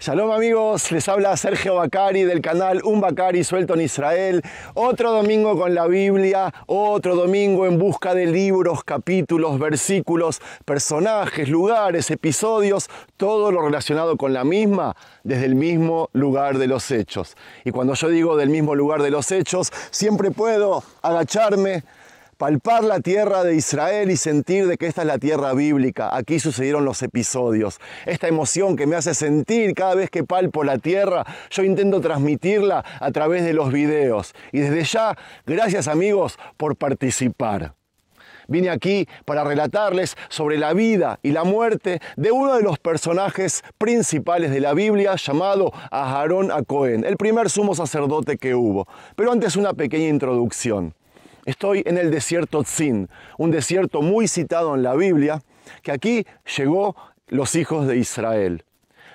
Shalom amigos, les habla Sergio Bacari del canal Un Bacari Suelto en Israel. Otro domingo con la Biblia, otro domingo en busca de libros, capítulos, versículos, personajes, lugares, episodios, todo lo relacionado con la misma desde el mismo lugar de los hechos. Y cuando yo digo del mismo lugar de los hechos, siempre puedo agacharme, palpar la tierra de Israel y sentir de que esta es la tierra bíblica. Aquí sucedieron los episodios. Esta emoción que me hace sentir cada vez que palpo la tierra, yo intento transmitirla a través de los videos. Y desde ya, gracias amigos por participar. Vine aquí para relatarles sobre la vida y la muerte de uno de los personajes principales de la Biblia llamado Aharón a Cohen, el primer sumo sacerdote que hubo. Pero antes una pequeña introducción. Estoy en el desierto Tzin, un desierto muy citado en la Biblia, que aquí llegó los hijos de Israel.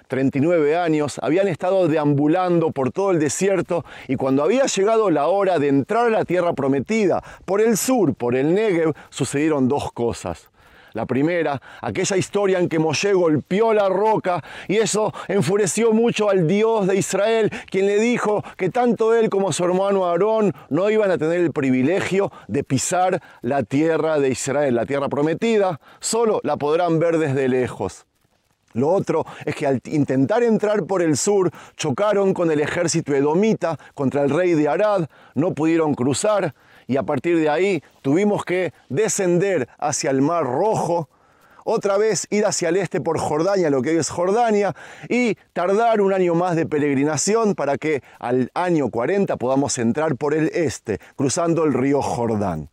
39 años, habían estado deambulando por todo el desierto y cuando había llegado la hora de entrar a la tierra prometida, por el sur, por el Negev, sucedieron dos cosas. La primera, aquella historia en que Moshe golpeó la roca y eso enfureció mucho al Dios de Israel, quien le dijo que tanto él como su hermano Aarón no iban a tener el privilegio de pisar la tierra de Israel, la tierra prometida, solo la podrán ver desde lejos. Lo otro es que al intentar entrar por el sur, chocaron con el ejército edomita contra el rey de Arad, no pudieron cruzar, y a partir de ahí tuvimos que descender hacia el Mar Rojo, otra vez ir hacia el este por Jordania, lo que es Jordania, y tardar un año más de peregrinación para que al año 40 podamos entrar por el este, cruzando el río Jordán.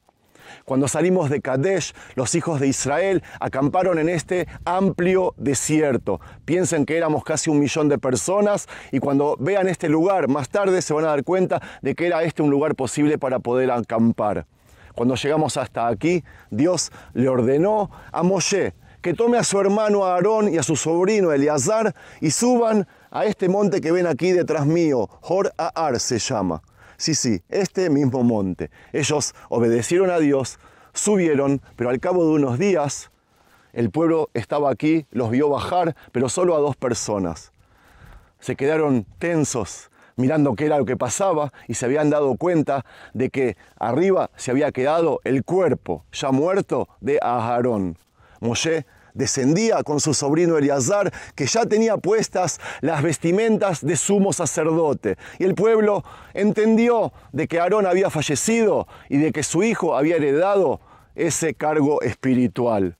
Cuando salimos de Kadesh, los hijos de Israel acamparon en este amplio desierto. Piensen que éramos casi un millón de personas y cuando vean este lugar más tarde se van a dar cuenta de que era este un lugar posible para poder acampar. Cuando llegamos hasta aquí, Dios le ordenó a Moshe que tome a su hermano Aarón y a su sobrino Eleazar y suban a este monte que ven aquí detrás mío, Hor Aar se llama. Sí, sí, este mismo monte. Ellos obedecieron a Dios, subieron, pero al cabo de unos días el pueblo estaba aquí, los vio bajar, pero solo a dos personas. Se quedaron tensos mirando qué era lo que pasaba y se habían dado cuenta de que arriba se había quedado el cuerpo ya muerto de Aarón. Moshe descendía con su sobrino Eleazar, que ya tenía puestas las vestimentas de sumo sacerdote. Y el pueblo entendió de que Aarón había fallecido y de que su hijo había heredado ese cargo espiritual.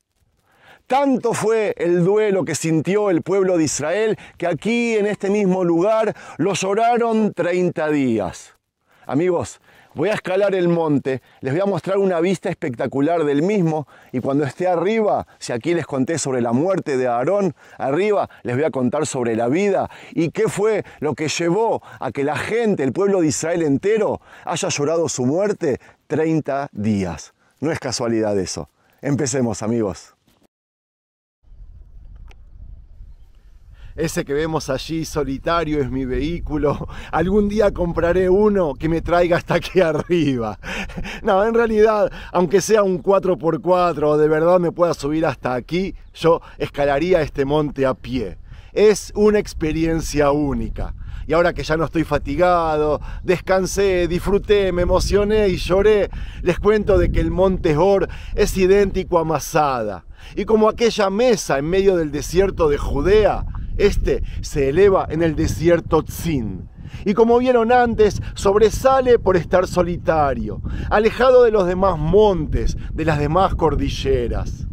Tanto fue el duelo que sintió el pueblo de Israel que aquí en este mismo lugar lo lloraron 30 días. Amigos, Voy a escalar el monte, les voy a mostrar una vista espectacular del mismo y cuando esté arriba, si aquí les conté sobre la muerte de Aarón, arriba les voy a contar sobre la vida y qué fue lo que llevó a que la gente, el pueblo de Israel entero, haya llorado su muerte 30 días. No es casualidad eso. Empecemos amigos. Ese que vemos allí solitario es mi vehículo. Algún día compraré uno que me traiga hasta aquí arriba. No, en realidad, aunque sea un 4x4 o de verdad me pueda subir hasta aquí, yo escalaría este monte a pie. Es una experiencia única. Y ahora que ya no estoy fatigado, descansé, disfruté, me emocioné y lloré, les cuento de que el monte Hor es idéntico a Masada. Y como aquella mesa en medio del desierto de Judea, este se eleva en el desierto Tzin. Y como vieron antes, sobresale por estar solitario, alejado de los demás montes, de las demás cordilleras.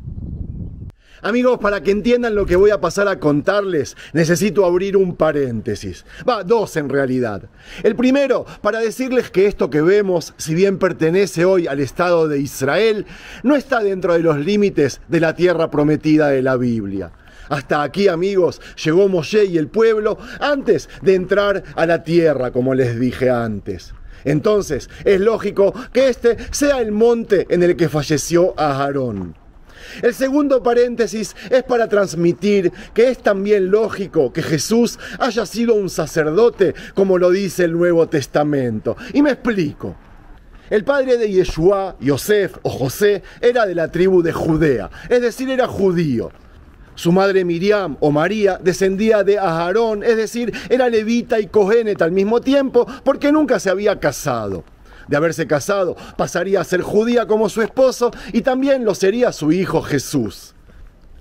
Amigos, para que entiendan lo que voy a pasar a contarles, necesito abrir un paréntesis. Va, dos en realidad. El primero, para decirles que esto que vemos, si bien pertenece hoy al Estado de Israel, no está dentro de los límites de la tierra prometida de la Biblia. Hasta aquí, amigos, llegó Moshe y el pueblo antes de entrar a la tierra, como les dije antes. Entonces, es lógico que este sea el monte en el que falleció Aarón. El segundo paréntesis es para transmitir que es también lógico que Jesús haya sido un sacerdote, como lo dice el Nuevo Testamento. Y me explico. El padre de Yeshua, Yosef o José, era de la tribu de Judea, es decir, era judío. Su madre Miriam o María descendía de Aharón, es decir, era levita y coheneta al mismo tiempo porque nunca se había casado. De haberse casado, pasaría a ser judía como su esposo y también lo sería su hijo Jesús.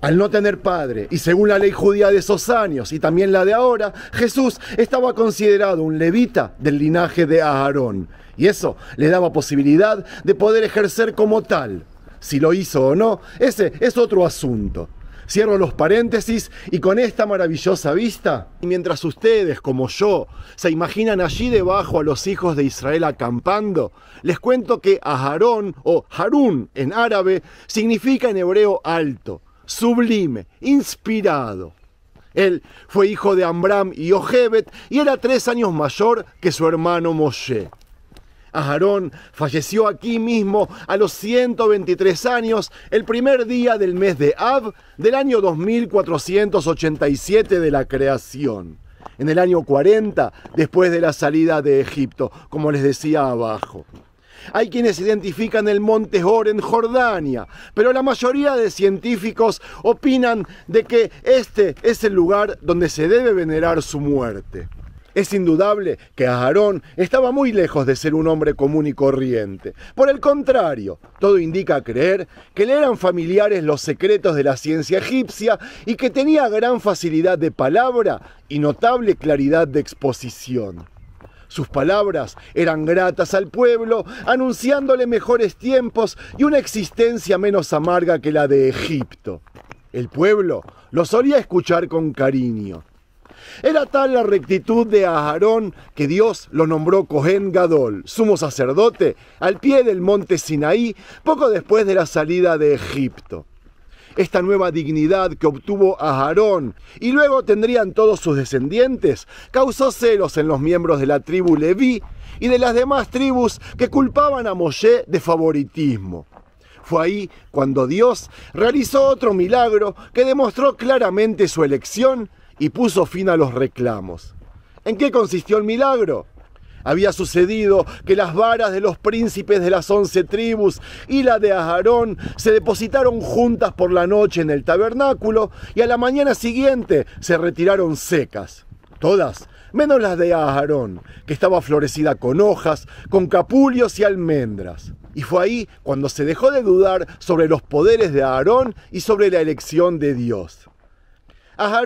Al no tener padre, y según la ley judía de esos años y también la de ahora, Jesús estaba considerado un levita del linaje de Aarón, y eso le daba posibilidad de poder ejercer como tal. Si lo hizo o no, ese es otro asunto. Cierro los paréntesis y con esta maravillosa vista, mientras ustedes, como yo, se imaginan allí debajo a los hijos de Israel acampando, les cuento que Aharón o Harún en árabe significa en hebreo alto, sublime, inspirado. Él fue hijo de Amram y Ojebet y era tres años mayor que su hermano Moshe. Aarón falleció aquí mismo a los 123 años, el primer día del mes de Av del año 2487 de la creación, en el año 40 después de la salida de Egipto, como les decía abajo. Hay quienes identifican el monte Hor en Jordania, pero la mayoría de científicos opinan de que este es el lugar donde se debe venerar su muerte. Es indudable que Aarón estaba muy lejos de ser un hombre común y corriente. Por el contrario, todo indica creer que le eran familiares los secretos de la ciencia egipcia y que tenía gran facilidad de palabra y notable claridad de exposición. Sus palabras eran gratas al pueblo, anunciándole mejores tiempos y una existencia menos amarga que la de Egipto. El pueblo lo solía escuchar con cariño, era tal la rectitud de Aarón que Dios lo nombró Cohen Gadol, sumo sacerdote, al pie del monte Sinaí, poco después de la salida de Egipto. Esta nueva dignidad que obtuvo Aarón y luego tendrían todos sus descendientes causó celos en los miembros de la tribu Leví y de las demás tribus que culpaban a Moshe de favoritismo. Fue ahí cuando Dios realizó otro milagro que demostró claramente su elección y puso fin a los reclamos. ¿En qué consistió el milagro? Había sucedido que las varas de los príncipes de las once tribus y la de Aarón se depositaron juntas por la noche en el tabernáculo y a la mañana siguiente se retiraron secas. Todas, menos las de Aarón, que estaba florecida con hojas, con capulios y almendras. Y fue ahí cuando se dejó de dudar sobre los poderes de Aarón y sobre la elección de Dios a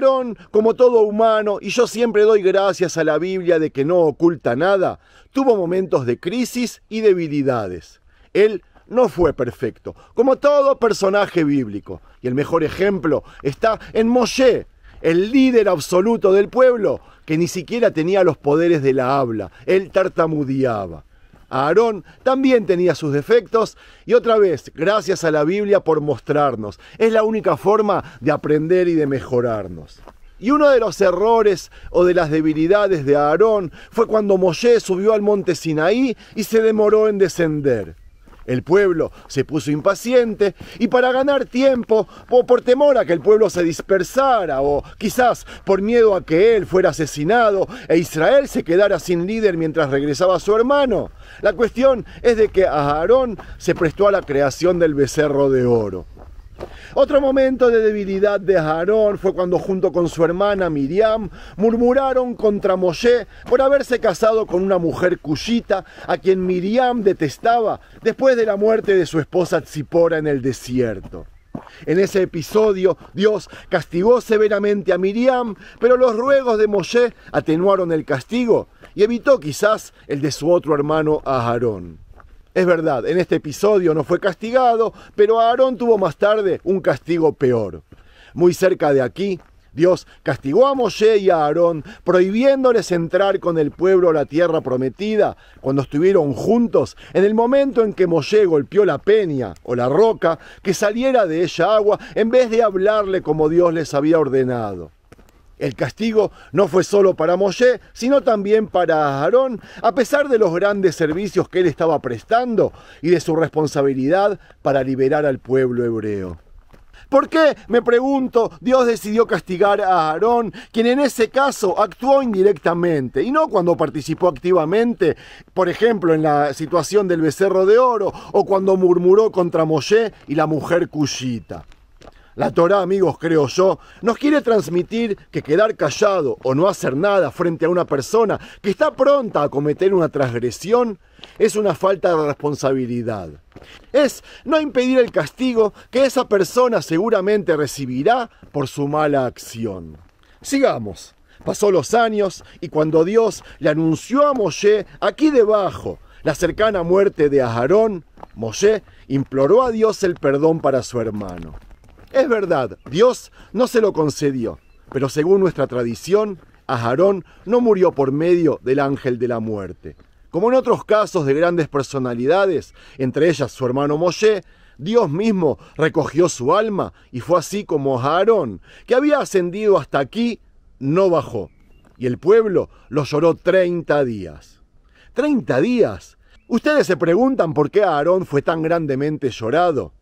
como todo humano, y yo siempre doy gracias a la Biblia de que no oculta nada, tuvo momentos de crisis y debilidades. Él no fue perfecto, como todo personaje bíblico. Y el mejor ejemplo está en Moshe, el líder absoluto del pueblo, que ni siquiera tenía los poderes de la habla, él tartamudeaba. Aarón también tenía sus defectos y otra vez, gracias a la Biblia por mostrarnos. Es la única forma de aprender y de mejorarnos. Y uno de los errores o de las debilidades de Aarón fue cuando Moshe subió al monte Sinaí y se demoró en descender. El pueblo se puso impaciente y para ganar tiempo o por temor a que el pueblo se dispersara o quizás por miedo a que él fuera asesinado e Israel se quedara sin líder mientras regresaba su hermano. La cuestión es de que Aarón se prestó a la creación del becerro de oro. Otro momento de debilidad de Aarón fue cuando junto con su hermana Miriam murmuraron contra Moshe por haberse casado con una mujer cuyita a quien Miriam detestaba después de la muerte de su esposa Tzipora en el desierto. En ese episodio Dios castigó severamente a Miriam, pero los ruegos de Moshe atenuaron el castigo y evitó quizás el de su otro hermano Aarón. Es verdad, en este episodio no fue castigado, pero Aarón tuvo más tarde un castigo peor. Muy cerca de aquí, Dios castigó a Moshe y a Aarón, prohibiéndoles entrar con el pueblo a la tierra prometida cuando estuvieron juntos, en el momento en que Moshe golpeó la peña o la roca, que saliera de ella agua, en vez de hablarle como Dios les había ordenado. El castigo no fue solo para Moshe, sino también para Aarón, a pesar de los grandes servicios que él estaba prestando y de su responsabilidad para liberar al pueblo hebreo. ¿Por qué, me pregunto, Dios decidió castigar a Aarón, quien en ese caso actuó indirectamente y no cuando participó activamente, por ejemplo, en la situación del becerro de oro o cuando murmuró contra Moshe y la mujer Cushita? La Torah, amigos, creo yo, nos quiere transmitir que quedar callado o no hacer nada frente a una persona que está pronta a cometer una transgresión es una falta de responsabilidad. Es no impedir el castigo que esa persona seguramente recibirá por su mala acción. Sigamos. Pasó los años y cuando Dios le anunció a Moshe, aquí debajo, la cercana muerte de Aharón, Moshe imploró a Dios el perdón para su hermano. Es verdad, Dios no se lo concedió, pero según nuestra tradición, Aarón no murió por medio del ángel de la muerte. Como en otros casos de grandes personalidades, entre ellas su hermano Moshe, Dios mismo recogió su alma y fue así como Aarón, que había ascendido hasta aquí, no bajó. Y el pueblo lo lloró 30 días. ¿30 días? Ustedes se preguntan por qué Aarón fue tan grandemente llorado.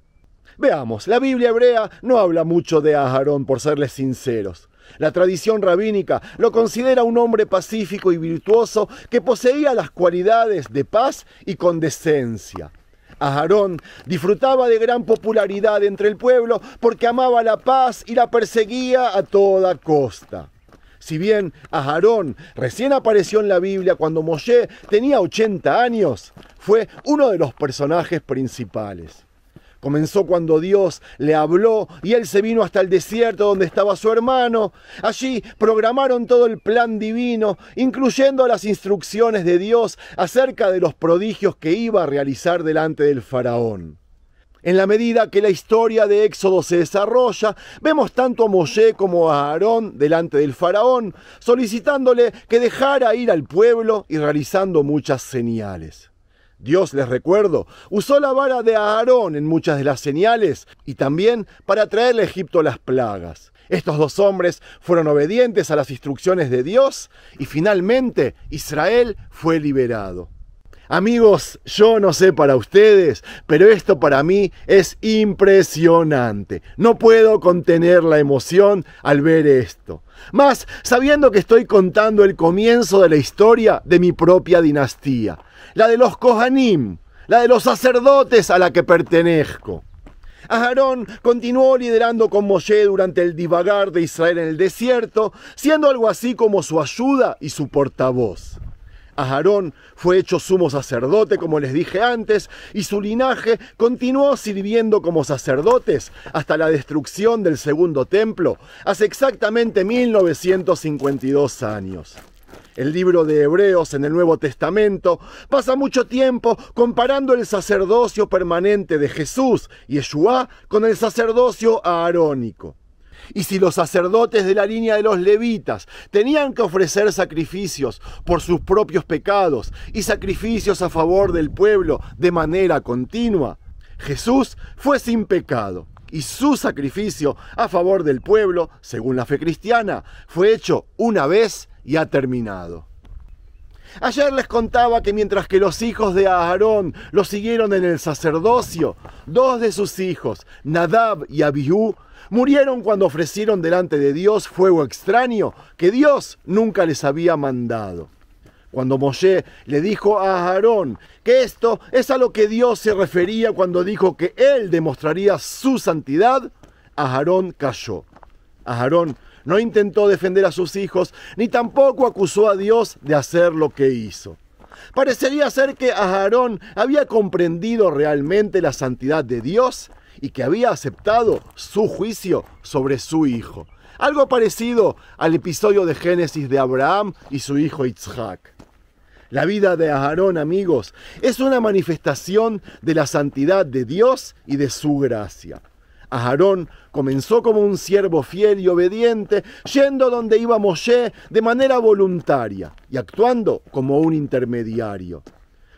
Veamos, la Biblia hebrea no habla mucho de Aarón, por serles sinceros. La tradición rabínica lo considera un hombre pacífico y virtuoso que poseía las cualidades de paz y condescencia. Aarón disfrutaba de gran popularidad entre el pueblo porque amaba la paz y la perseguía a toda costa. Si bien Aarón recién apareció en la Biblia cuando Moshe tenía 80 años, fue uno de los personajes principales. Comenzó cuando Dios le habló y él se vino hasta el desierto donde estaba su hermano. Allí programaron todo el plan divino, incluyendo las instrucciones de Dios acerca de los prodigios que iba a realizar delante del faraón. En la medida que la historia de Éxodo se desarrolla, vemos tanto a Moshe como a Aarón delante del faraón, solicitándole que dejara ir al pueblo y realizando muchas señales. Dios, les recuerdo, usó la vara de Aarón en muchas de las señales y también para traerle a Egipto las plagas. Estos dos hombres fueron obedientes a las instrucciones de Dios y finalmente Israel fue liberado. Amigos, yo no sé para ustedes, pero esto para mí es impresionante. No puedo contener la emoción al ver esto. Más sabiendo que estoy contando el comienzo de la historia de mi propia dinastía, la de los Kohanim, la de los sacerdotes a la que pertenezco. Aarón continuó liderando con Moshe durante el divagar de Israel en el desierto, siendo algo así como su ayuda y su portavoz. Aarón fue hecho sumo sacerdote, como les dije antes, y su linaje continuó sirviendo como sacerdotes hasta la destrucción del segundo templo, hace exactamente 1952 años. El libro de Hebreos en el Nuevo Testamento pasa mucho tiempo comparando el sacerdocio permanente de Jesús, y Yeshua, con el sacerdocio aarónico. Y si los sacerdotes de la línea de los levitas tenían que ofrecer sacrificios por sus propios pecados y sacrificios a favor del pueblo de manera continua, Jesús fue sin pecado y su sacrificio a favor del pueblo, según la fe cristiana, fue hecho una vez y ha terminado. Ayer les contaba que mientras que los hijos de Aarón lo siguieron en el sacerdocio, dos de sus hijos, Nadab y Abiú, Murieron cuando ofrecieron delante de Dios fuego extraño que Dios nunca les había mandado. Cuando Moshe le dijo a Aarón que esto es a lo que Dios se refería cuando dijo que él demostraría su santidad, Aarón cayó. Aarón no intentó defender a sus hijos, ni tampoco acusó a Dios de hacer lo que hizo. Parecería ser que Aarón había comprendido realmente la santidad de Dios y que había aceptado su juicio sobre su hijo. Algo parecido al episodio de Génesis de Abraham y su hijo Isaac. La vida de Aarón, amigos, es una manifestación de la santidad de Dios y de su gracia. Aarón comenzó como un siervo fiel y obediente, yendo donde iba Moshe de manera voluntaria y actuando como un intermediario.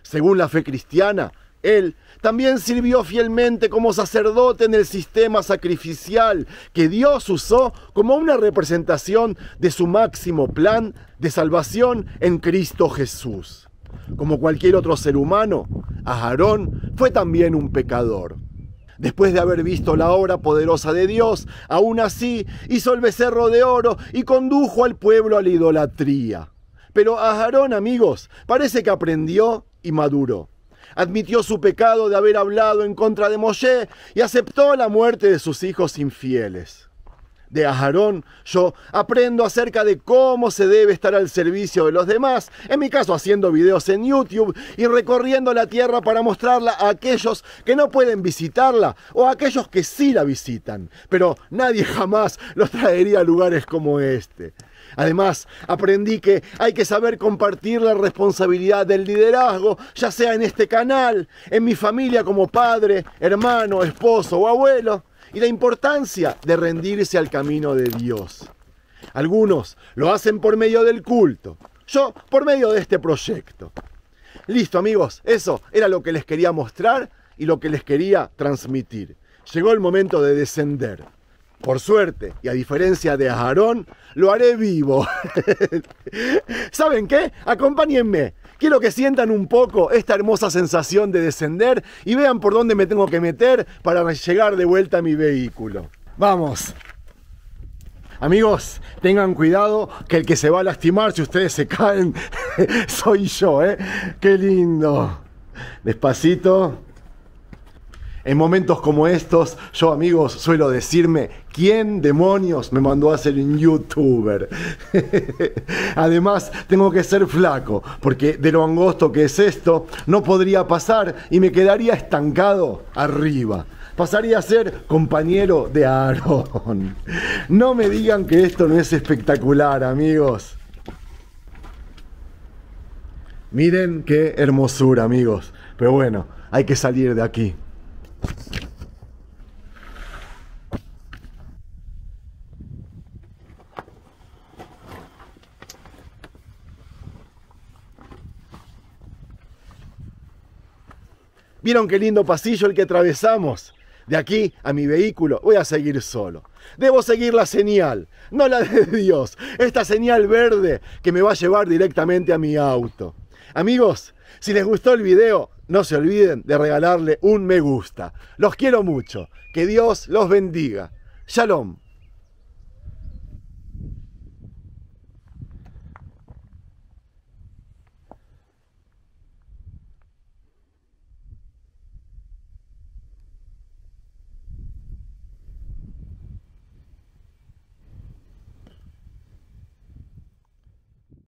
Según la fe cristiana, él también sirvió fielmente como sacerdote en el sistema sacrificial que Dios usó como una representación de su máximo plan de salvación en Cristo Jesús. Como cualquier otro ser humano, Aarón fue también un pecador. Después de haber visto la obra poderosa de Dios, aún así hizo el becerro de oro y condujo al pueblo a la idolatría. Pero Aarón, amigos, parece que aprendió y maduró admitió su pecado de haber hablado en contra de Moshe y aceptó la muerte de sus hijos infieles. De Aharón yo aprendo acerca de cómo se debe estar al servicio de los demás, en mi caso haciendo videos en YouTube y recorriendo la tierra para mostrarla a aquellos que no pueden visitarla o a aquellos que sí la visitan, pero nadie jamás los traería a lugares como este. Además, aprendí que hay que saber compartir la responsabilidad del liderazgo, ya sea en este canal, en mi familia como padre, hermano, esposo o abuelo, y la importancia de rendirse al camino de Dios. Algunos lo hacen por medio del culto, yo por medio de este proyecto. Listo amigos, eso era lo que les quería mostrar y lo que les quería transmitir. Llegó el momento de descender. Por suerte, y a diferencia de Aarón, lo haré vivo. ¿Saben qué? Acompáñenme. Quiero que sientan un poco esta hermosa sensación de descender y vean por dónde me tengo que meter para llegar de vuelta a mi vehículo. Vamos. Amigos, tengan cuidado que el que se va a lastimar si ustedes se caen soy yo, ¿eh? Qué lindo. Despacito. En momentos como estos, yo amigos suelo decirme, ¿quién demonios me mandó a ser un youtuber? Además, tengo que ser flaco, porque de lo angosto que es esto, no podría pasar y me quedaría estancado arriba. Pasaría a ser compañero de Aaron. No me digan que esto no es espectacular, amigos. Miren qué hermosura, amigos. Pero bueno, hay que salir de aquí. ¿Vieron qué lindo pasillo el que atravesamos? De aquí a mi vehículo voy a seguir solo. Debo seguir la señal, no la de Dios, esta señal verde que me va a llevar directamente a mi auto. Amigos, si les gustó el video, no se olviden de regalarle un me gusta. Los quiero mucho. Que Dios los bendiga. Shalom.